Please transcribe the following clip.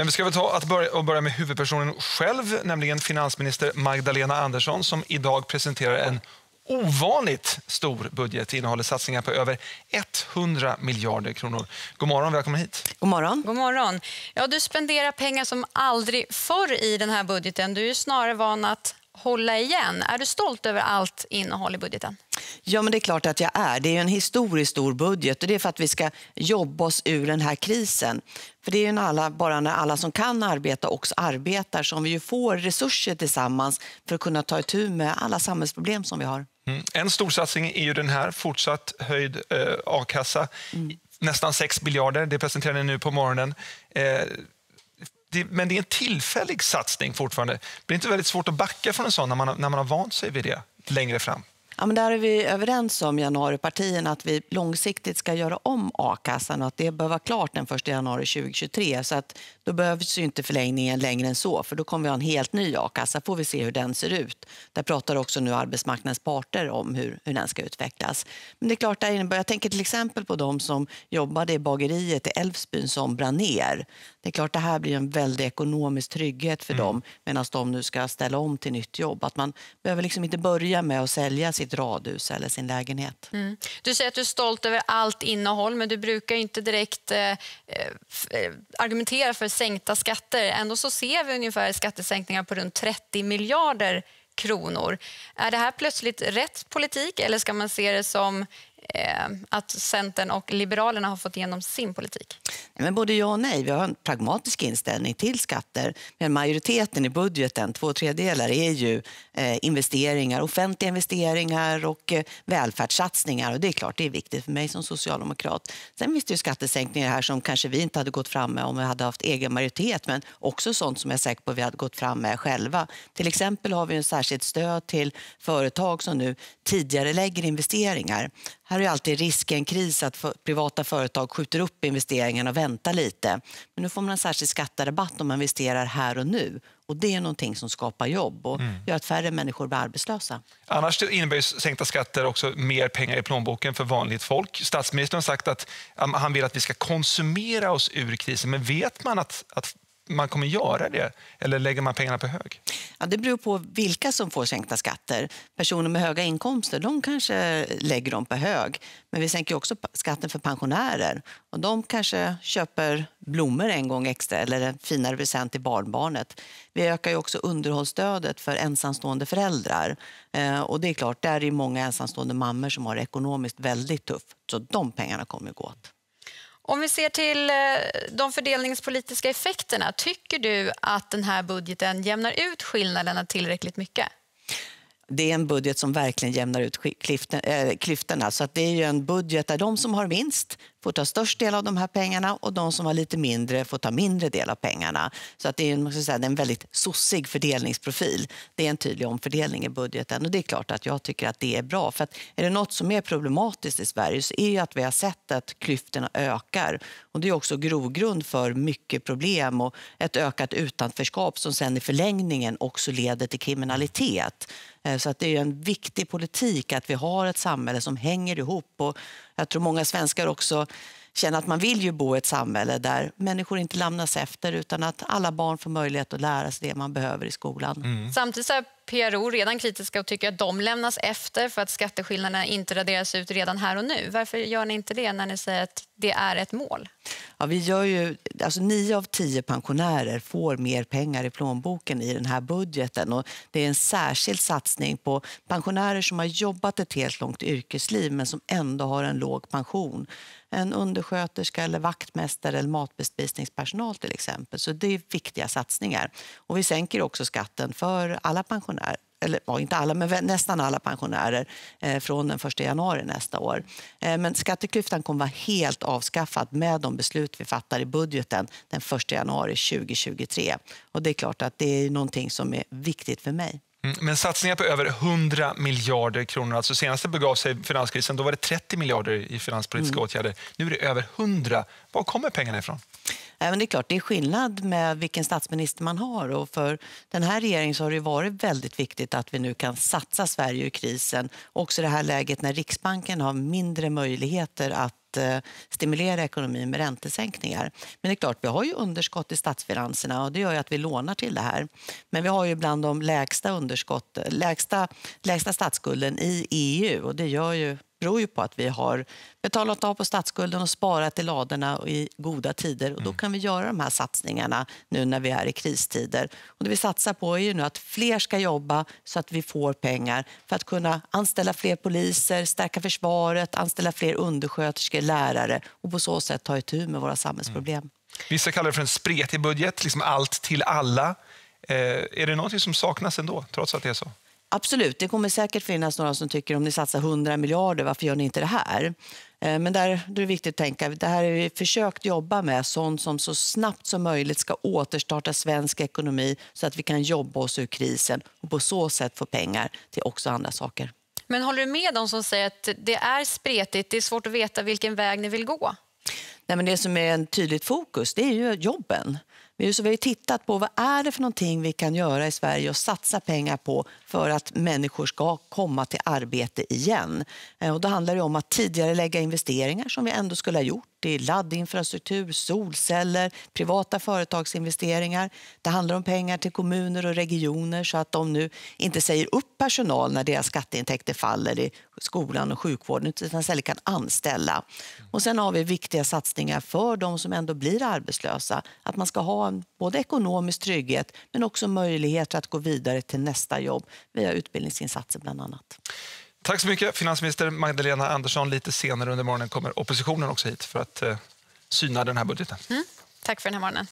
Men vi ska väl ta att börja, och börja med huvudpersonen själv, nämligen finansminister Magdalena Andersson som idag presenterar en ovanligt stor budget. innehåller satsningar på över 100 miljarder kronor. God morgon, välkommen hit. God morgon. God morgon. Ja, du spenderar pengar som aldrig förr i den här budgeten. Du är snarare van att hålla igen. Är du stolt över allt innehåll i budgeten? Ja, men det är klart att jag är. Det är en historiskt stor budget och det är för att vi ska jobba oss ur den här krisen. För det är ju när alla, bara när alla som kan arbeta också arbetar som vi ju får resurser tillsammans för att kunna ta itu med alla samhällsproblem som vi har. Mm. En storsatsning är ju den här, fortsatt höjd eh, a-kassa. Mm. Nästan 6 miljarder, det presenterar ni nu på morgonen. Eh, det, men det är en tillfällig satsning fortfarande. Det blir inte väldigt svårt att backa från en sån när man, när man har vant sig vid det längre fram? Ja, men där är vi överens om, januaripartierna, att vi långsiktigt ska göra om a-kassan och att det bör vara klart den 1 januari 2023. Så att då behövs ju inte förlängningen längre än så, för då kommer vi ha en helt ny a-kassa. får vi se hur den ser ut. Där pratar också nu arbetsmarknadens parter om hur, hur den ska utvecklas. Men det är klart, där innebär, jag tänker till exempel på de som jobbade i bageriet i Älvsbyn som brann ner. Det är klart, det här blir en väldig ekonomisk trygghet för mm. dem medan de nu ska ställa om till nytt jobb. Att man behöver liksom inte börja med att sälja sitt sitt radhus eller sin lägenhet. Mm. Du säger att du är stolt över allt innehåll, men du brukar inte direkt eh, eh, eh, argumentera för sänkta skatter. Ändå så ser vi ungefär skattesänkningar på runt 30 miljarder kronor. Är det här plötsligt rätt politik eller ska man se det som Eh, att Centern och Liberalerna har fått igenom sin politik? Men både ja och nej. Vi har en pragmatisk inställning till skatter. Men majoriteten i budgeten, två tredjedelar, är ju eh, investeringar, offentliga investeringar och eh, välfärdssatsningar. Och det är klart, det är viktigt för mig som socialdemokrat. Sen finns det ju skattesänkningar här som kanske vi inte hade gått fram med om vi hade haft egen majoritet, men också sånt som jag är säker på att vi hade gått fram med själva. Till exempel har vi en särskilt stöd till företag som nu tidigare lägger investeringar. Här är alltid risken kris att privata företag skjuter upp investeringarna och väntar lite. Men nu får man en särskild skatterabatt om man investerar här och nu. Och Det är någonting som skapar jobb och mm. gör att färre människor blir arbetslösa. Annars innebär sänkta skatter också mer pengar i plånboken för vanligt folk. Statsministern har sagt att han vill att vi ska konsumera oss ur krisen. Men vet man att, att man kommer göra det? Eller lägger man pengarna på hög? Ja, det beror på vilka som får sänkta skatter. Personer med höga inkomster de kanske lägger dem på hög. Men vi sänker också skatten för pensionärer. Och de kanske köper blommor en gång extra eller en finare present till barnbarnet. Vi ökar också underhållsstödet för ensamstående föräldrar. Eh, och det är klart, där är många ensamstående mammor som har det ekonomiskt väldigt tufft. Så de pengarna kommer gå åt. Om vi ser till eh, de fördelningspolitiska effekterna, tycker du att den här budgeten jämnar ut skillnaderna tillräckligt mycket? det är en budget som verkligen jämnar ut eh, klyftorna. Så att det är ju en budget där de som har minst får ta störst del av de här pengarna och de som har lite mindre får ta mindre del av pengarna. Så att det är en, måste säga, en väldigt sossig fördelningsprofil. Det är en tydlig omfördelning i budgeten och det är klart att jag tycker att det är bra. För att är det något som är problematiskt i Sverige så är ju att vi har sett att klyftorna ökar och det är också grogrund för mycket problem och ett ökat utanförskap som sen i förlängningen också leder till kriminalitet. Eh, så att det är en viktig politik att vi har ett samhälle som hänger ihop. Och jag tror många svenskar också känna att man vill ju bo i ett samhälle där människor inte lämnas efter utan att alla barn får möjlighet att lära sig det man behöver i skolan. Mm. Samtidigt så PRO redan kritiska och tycker att de lämnas efter för att skatteskillnaderna inte raderas ut redan här och nu. Varför gör ni inte det när ni säger att det är ett mål? Ja, vi gör ju, alltså nio av tio pensionärer får mer pengar i plånboken i den här budgeten. Och det är en särskild satsning på pensionärer som har jobbat ett helt långt yrkesliv men som ändå har en låg pension. En undersköterska, eller vaktmästare eller matbespisningspersonal till exempel. Så det är viktiga satsningar. Och vi sänker också skatten för alla pensionärer pensionärer eller ja, inte alla, men nästan alla pensionärer eh, från den 1 januari nästa år. Eh, men skatteklyftan kommer vara helt avskaffad med de beslut vi fattar i budgeten den 1 januari 2023. Och det är klart att det är någonting som är viktigt för mig. Mm, men satsningar på över 100 miljarder kronor. Alltså senast det begav sig finanskrisen då var det 30 miljarder i finanspolitiska mm. åtgärder. Nu är det över 100. Var kommer pengarna ifrån? Eh, men det är klart, det är skillnad med vilken statsminister man har och för den här regeringen så har det varit väldigt viktigt att vi nu kan satsa Sverige ur krisen. Också det här läget när Riksbanken har mindre möjligheter att eh, stimulera ekonomin med räntesänkningar. Men det är klart, vi har ju underskott i statsfinanserna och det gör ju att vi lånar till det här. Men vi har ju bland de lägsta, underskott, lägsta, lägsta statsskulden i EU och det gör ju beror ju på att vi har betalat av på statsskulden och sparat i ladorna i goda tider. Och då mm. kan vi göra de här satsningarna nu när vi är i kristider. Och det vi satsar på är ju nu att fler ska jobba så att vi får pengar för att kunna anställa fler poliser, stärka försvaret, anställa fler undersköterskor, lärare och på så sätt ta itu med våra samhällsproblem. Mm. Vissa kallar det för en spretig budget, liksom allt till alla. Eh, är det någonting som saknas ändå, trots att det är så? Absolut, det kommer säkert finnas några som tycker om ni satsar 100 miljarder, varför gör ni inte det här? Eh, men där det är viktigt att tänka, det här har vi försökt jobba med, sånt som så snabbt som möjligt ska återstarta svensk ekonomi så att vi kan jobba oss ur krisen och på så sätt få pengar till också andra saker. Men håller du med de som säger att det är spretigt, det är svårt att veta vilken väg ni vill gå? Nej, men det som är en tydligt fokus, det är ju jobben. Vi har tittat på vad är det för någonting vi kan göra i Sverige och satsa pengar på för att människor ska komma till arbete igen. Eh, och då handlar det om att tidigare lägga investeringar som vi ändå skulle ha gjort i laddinfrastruktur, solceller, privata företagsinvesteringar. Det handlar om pengar till kommuner och regioner så att de nu inte säger upp personal när deras skatteintäkter faller i skolan och sjukvården utan istället kan anställa. Och sen har vi viktiga satsningar för de som ändå blir arbetslösa. Att man ska ha en, både ekonomisk trygghet men också möjligheter att gå vidare till nästa jobb via utbildningsinsatser bland annat. Tack så mycket, finansminister Magdalena Andersson. Lite senare under morgonen kommer oppositionen också hit för att eh, syna den här budgeten. Mm. Tack för den här morgonen.